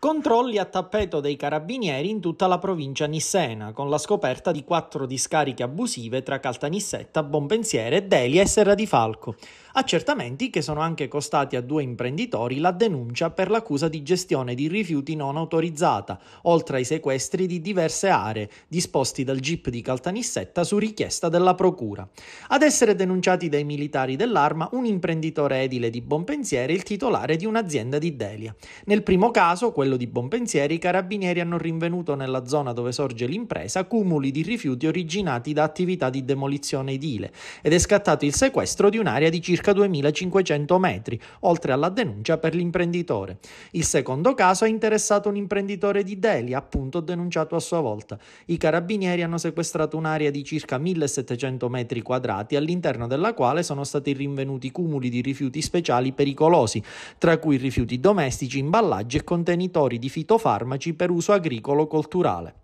Controlli a tappeto dei carabinieri in tutta la provincia nissena, con la scoperta di quattro discariche abusive tra Caltanissetta, Bompensiere, Delia e Serra di Falco. Accertamenti che sono anche costati a due imprenditori la denuncia per l'accusa di gestione di rifiuti non autorizzata, oltre ai sequestri di diverse aree disposti dal GIP di Caltanissetta su richiesta della Procura. Ad essere denunciati dai militari dell'arma un imprenditore edile di Bompensiere e il titolare di un'azienda di Delia. Nel primo caso, quello quello di Bonpensieri, i carabinieri hanno rinvenuto nella zona dove sorge l'impresa cumuli di rifiuti originati da attività di demolizione edile ed è scattato il sequestro di un'area di circa 2500 metri, oltre alla denuncia per l'imprenditore. Il secondo caso ha interessato un imprenditore di Delhi, appunto denunciato a sua volta. I carabinieri hanno sequestrato un'area di circa 1700 metri quadrati, all'interno della quale sono stati rinvenuti cumuli di rifiuti speciali pericolosi, tra cui rifiuti domestici, imballaggi e contenitori produttori di fitofarmaci per uso agricolo-colturale.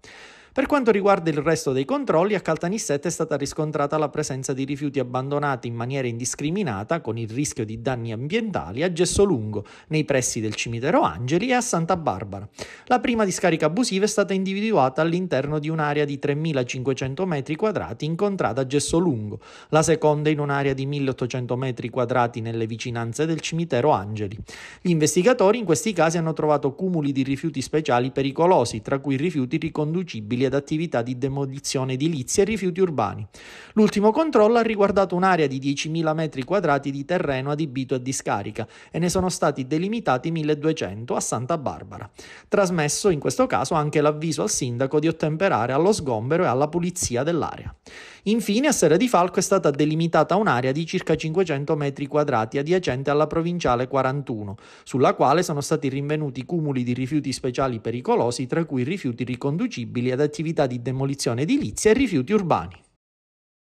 Per quanto riguarda il resto dei controlli, a Caltanissette è stata riscontrata la presenza di rifiuti abbandonati in maniera indiscriminata, con il rischio di danni ambientali, a Gessolungo, nei pressi del cimitero Angeli e a Santa Barbara. La prima discarica abusiva è stata individuata all'interno di un'area di 3.500 metri quadrati incontrata a Gessolungo, la seconda in un'area di 1.800 metri quadrati nelle vicinanze del cimitero Angeli. Gli investigatori in questi casi hanno trovato cumuli di rifiuti speciali pericolosi, tra cui rifiuti riconducibili adibibili ad attività di demolizione edilizia e rifiuti urbani. L'ultimo controllo ha riguardato un'area di 10.000 metri quadrati di terreno adibito a discarica e ne sono stati delimitati 1.200 a Santa Barbara. Trasmesso in questo caso anche l'avviso al sindaco di ottemperare allo sgombero e alla pulizia dell'area. Infine, a Serra di Falco è stata delimitata un'area di circa 500 metri quadrati adiacente alla provinciale 41, sulla quale sono stati rinvenuti cumuli di rifiuti speciali pericolosi, tra cui rifiuti riconducibili ad attività di demolizione edilizia e rifiuti urbani.